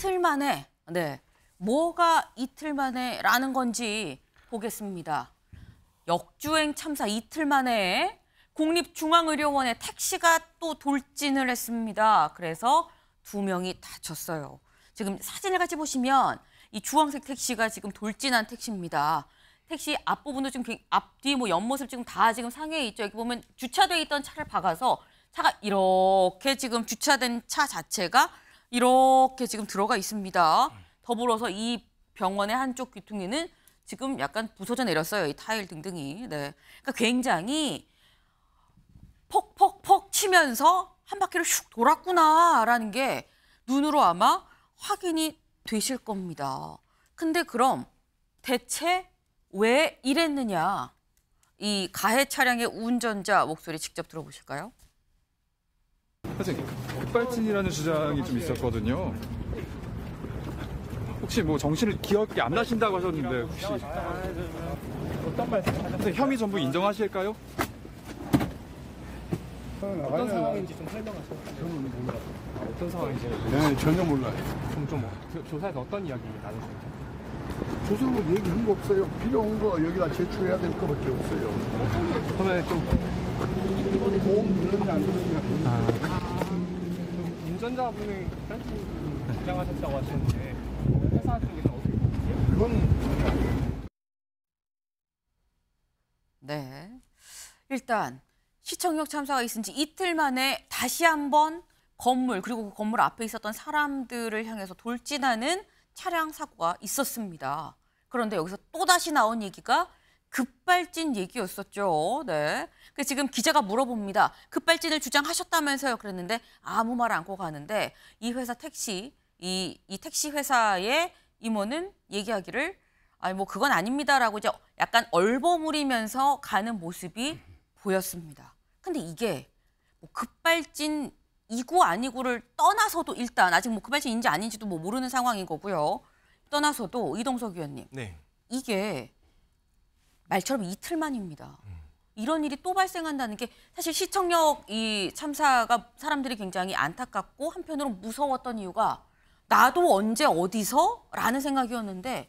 이틀 만에 네 뭐가 이틀 만에라는 건지 보겠습니다. 역주행 참사 이틀 만에 국립중앙의료원의 택시가 또 돌진을 했습니다. 그래서 두 명이 다쳤어요. 지금 사진을 같이 보시면 이 주황색 택시가 지금 돌진한 택시입니다. 택시 앞부분도 지금 앞뒤 뭐 옆모습 지금 다 지금 상해에 있죠. 여기 보면 주차돼 있던 차를 박아서 차가 이렇게 지금 주차된 차 자체가 이렇게 지금 들어가 있습니다. 더불어서 이 병원의 한쪽 귀퉁이는 지금 약간 부서져 내렸어요. 이 타일 등등이. 네. 그러니까 굉장히 퍽퍽퍽 치면서 한 바퀴를 슉 돌았구나라는 게 눈으로 아마 확인이 되실 겁니다. 근데 그럼 대체 왜 이랬느냐? 이 가해 차량의 운전자 목소리 직접 들어보실까요? 선생님, 백발진이라는 주장이 좀 있었거든요. 혹시 뭐 정신을 기억이 안 나신다고 하셨는데 혹시 어떤 말씀? 혐의 전부 인정하실까요? 어떤 상황인지 좀 설명하세요. 저는 몰라. 어떤 상황인지 네, 전혀 몰라요. 좀 좀 조사에서 어떤 이야기 나누셨나 조사는 뭐 얘기한 거 없어요. 필요한 거 여기다 제출해야 될 거밖에 없어요. 그러면 좀 보험 들었냐 안 들었냐. 운전자분이 벤츠 주장하셨다고 하셨는데 회사 쪽에서 어떻게 보세요? 그건 네. 일단 시청역 참사가 있은 지 이틀 만에 다시 한 번 건물 그리고 그 건물 앞에 있었던 사람들을 향해서 돌진하는 차량 사고가 있었습니다. 그런데 여기서 또다시 나온 얘기가 급발진 얘기였었죠. 네. 그 지금 기자가 물어봅니다. 급발진을 주장하셨다면서요. 그랬는데 아무 말 안고 가는데 이 회사 택시 이, 이 택시 회사의 임원은 얘기하기를 아니 뭐 그건 아닙니다라고 이제 약간 얼버무리면서 가는 모습이 보였습니다. 근데 이게 뭐 급발진 이구 아니구를 떠나서도 일단 아직 뭐 급발진인지 아닌지도 뭐 모르는 상황인 거고요. 떠나서도 이동석 위원님. 네. 이게 말처럼 이틀 만입니다. 음. 이런 일이 또 발생한다는 게 사실 시청역 이 참사가 사람들이 굉장히 안타깝고 한편으로 무서웠던 이유가 나도 언제 어디서? 라는 생각이었는데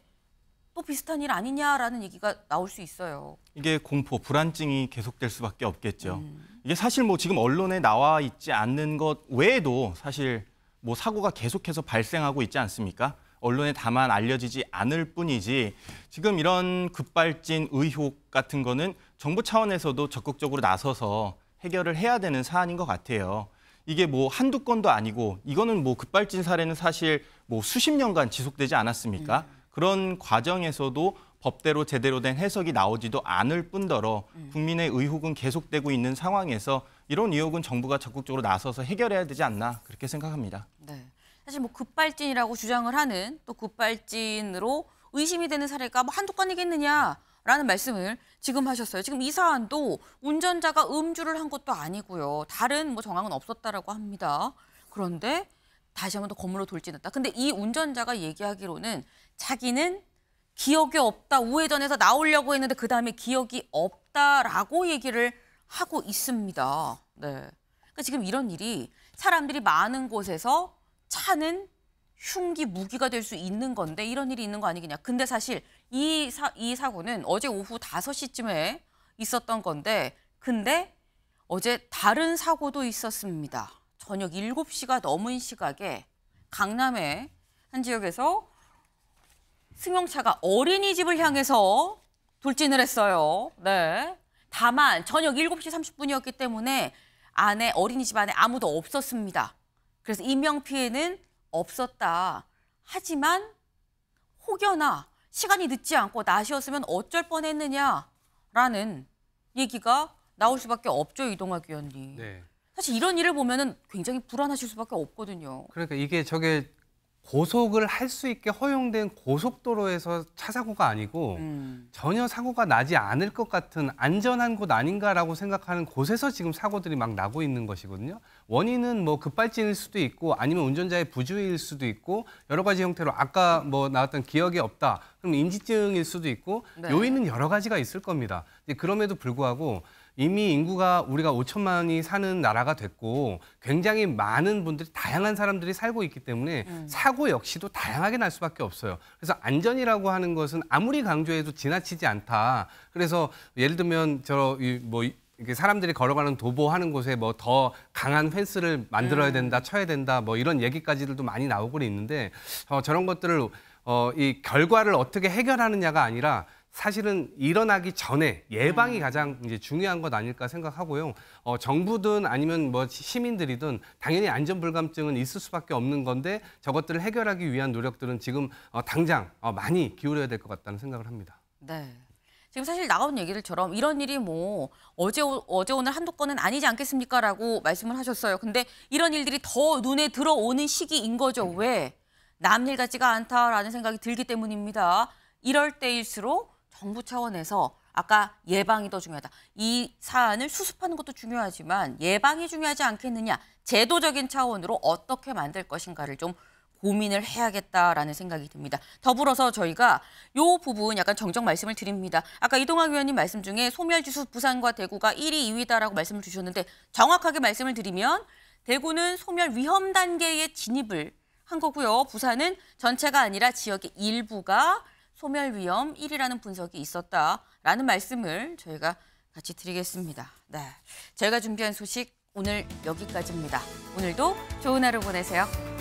또 비슷한 일 아니냐라는 얘기가 나올 수 있어요. 이게 공포, 불안증이 계속될 수밖에 없겠죠. 음. 이게 사실 뭐 지금 언론에 나와 있지 않는 것 외에도 사실 뭐 사고가 계속해서 발생하고 있지 않습니까? 언론에 다만 알려지지 않을 뿐이지 지금 이런 급발진 의혹 같은 거는 정부 차원에서도 적극적으로 나서서 해결을 해야 되는 사안인 것 같아요. 이게 뭐 한두 건도 아니고 이거는 뭐 급발진 사례는 사실 뭐 수십 년간 지속되지 않았습니까? 음. 그런 과정에서도 법대로 제대로 된 해석이 나오지도 않을 뿐더러 네. 국민의 의혹은 계속되고 있는 상황에서 이런 의혹은 정부가 적극적으로 나서서 해결해야 되지 않나 그렇게 생각합니다. 네. 사실 뭐 급발진이라고 주장을 하는 또 급발진으로 의심이 되는 사례가 뭐 한두 건이겠느냐. 라는 말씀을 지금 하셨어요. 지금 이 사안도 운전자가 음주를 한 것도 아니고요. 다른 뭐 정황은 없었다라고 합니다. 그런데 다시 한번 더 건물로 돌진했다. 근데 이 운전자가 얘기하기로는 자기는 기억이 없다. 우회전해서 나오려고 했는데 그다음에 기억이 없다라고 얘기를 하고 있습니다. 네. 그러니까 지금 이런 일이 사람들이 많은 곳에서 차는 흉기 무기가 될 수 있는 건데 이런 일이 있는 거 아니겠냐. 근데 사실 이, 사, 이 사고는 어제 오후 5시쯤에 있었던 건데 근데 어제 다른 사고도 있었습니다. 저녁 7시가 넘은 시각에 강남의 한 지역에서 승용차가 어린이집을 향해서 돌진을 했어요. 네. 다만 저녁 7시 30분이었기 때문에 안에 어린이집 안에 아무도 없었습니다. 그래서 인명 피해는 없었다. 하지만 혹여나 시간이 늦지 않고 낮이었으면 어쩔 뻔했느냐라는 얘기가 나올 수밖에 없죠 이동학 위원님. 네. 사실 이런 일을 보면은 굉장히 불안하실 수밖에 없거든요. 그러니까 이게 저게 고속을 할 수 있게 허용된 고속도로에서 차 사고가 아니고 음. 전혀 사고가 나지 않을 것 같은 안전한 곳 아닌가라고 생각하는 곳에서 지금 사고들이 막 나고 있는 것이거든요. 원인은 뭐 급발진일 수도 있고 아니면 운전자의 부주의일 수도 있고 여러 가지 형태로 아까 뭐 나왔던 기억이 없다. 그럼 인지증일 수도 있고 네. 요인은 여러 가지가 있을 겁니다. 그럼에도 불구하고 이미 인구가 우리가 5천만이 사는 나라가 됐고 굉장히 많은 분들이 다양한 사람들이 살고 있기 때문에 음. 사고 역시도 다양하게 날 수밖에 없어요. 그래서 안전이라고 하는 것은 아무리 강조해도 지나치지 않다. 그래서 예를 들면 저뭐 이게 사람들이 걸어가는 도보하는 곳에 뭐 더 강한 펜스를 만들어야 음. 된다, 쳐야 된다, 뭐 이런 얘기까지들도 많이 나오고 있는데 어, 저런 것들을 어, 이 결과를 어떻게 해결하느냐가 아니라 사실은 일어나기 전에 예방이 음. 가장 이제 중요한 것 아닐까 생각하고요. 어, 정부든 아니면 뭐 시민들이든 당연히 안전불감증은 있을 수밖에 없는 건데 저것들을 해결하기 위한 노력들은 지금 어, 당장 어, 많이 기울여야 될 것 같다는 생각을 합니다. 네. 지금 사실 나온 얘기들처럼 이런 일이 뭐 어제 어제 오늘 한두 건은 아니지 않겠습니까라고 말씀을 하셨어요. 근데 이런 일들이 더 눈에 들어오는 시기인 거죠. 왜 남일 같지가 않다라는 생각이 들기 때문입니다. 이럴 때일수록 정부 차원에서 아까 예방이 더 중요하다. 이 사안을 수습하는 것도 중요하지만 예방이 중요하지 않겠느냐. 제도적인 차원으로 어떻게 만들 것인가를 좀 고민을 해야겠다라는 생각이 듭니다. 더불어서 저희가 이 부분 약간 정정 말씀을 드립니다. 아까 이동학 위원님 말씀 중에 소멸지수 부산과 대구가 1위, 2위다라고 말씀을 주셨는데 정확하게 말씀을 드리면 대구는 소멸 위험 단계에 진입을 한 거고요. 부산은 전체가 아니라 지역의 일부가 소멸 위험 1이라는 분석이 있었다라는 말씀을 저희가 같이 드리겠습니다. 네, 제가 준비한 소식 오늘 여기까지입니다. 오늘도 좋은 하루 보내세요.